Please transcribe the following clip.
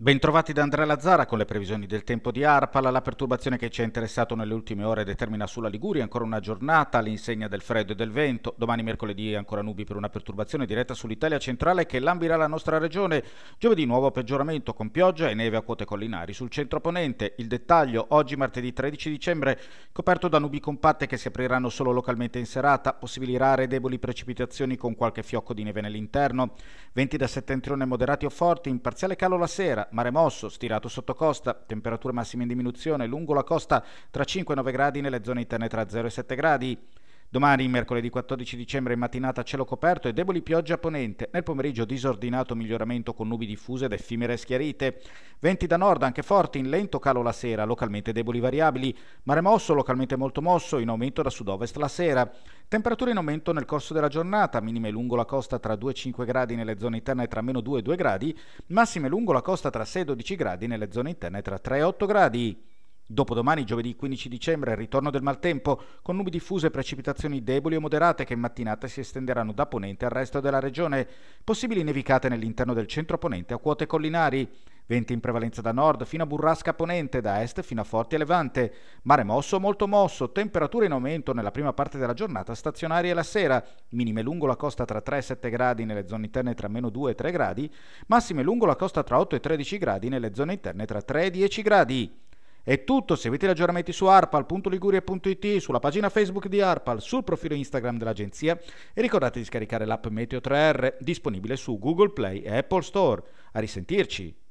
Bentrovati da Andrea Lazzara con le previsioni del tempo di Arpala. La perturbazione che ci ha interessato nelle ultime ore determina sulla Liguria ancora una giornata all'insegna del freddo e del vento. Domani mercoledì ancora nubi per una perturbazione diretta sull'Italia centrale che lambirà la nostra regione. Giovedì nuovo peggioramento con pioggia e neve a quote collinari sul centro ponente. Il dettaglio oggi martedì 13 dicembre coperto da nubi compatte che si apriranno solo localmente in serata, possibili rare e deboli precipitazioni con qualche fiocco di neve nell'interno. Venti da settentrione moderati o forti in parziale calo la sera Mare mosso, stirato sotto costa, temperature massime in diminuzione lungo la costa tra 5 e 9 gradi nelle zone interne tra 0 e 7 gradi. Domani, mercoledì 14 dicembre, in mattinata cielo coperto e deboli piogge a ponente. Nel pomeriggio disordinato miglioramento con nubi diffuse ed effimere schiarite. Venti da nord anche forti, in lento calo la sera, localmente deboli variabili. Mare mosso, localmente molto mosso, in aumento da sud-ovest la sera. Temperature in aumento nel corso della giornata, minime lungo la costa tra 2 e 5 gradi nelle zone interne tra meno 2 e 2 gradi, massime lungo la costa tra 6 e 12 gradi nelle zone interne tra 3 e 8 gradi. Dopodomani, giovedì 15 dicembre, ritorno del maltempo, con nubi diffuse e precipitazioni deboli o moderate che in mattinata si estenderanno da ponente al resto della regione. Possibili nevicate nell'interno del centro ponente a quote collinari. Venti in prevalenza da nord fino a burrasca ponente, da est fino a forti e levante. Mare mosso, molto mosso, temperature in aumento nella prima parte della giornata, stazionarie la sera, minime lungo la costa tra 3 e 7 gradi nelle zone interne tra meno 2 e 3 gradi, massime lungo la costa tra 8 e 13 gradi nelle zone interne tra 3 e 10 gradi. È tutto, seguite gli aggiornamenti su arpal.liguria.it, sulla pagina Facebook di Arpal, sul profilo Instagram dell'agenzia e ricordate di scaricare l'app Meteo 3R disponibile su Google Play e Apple Store. A risentirci!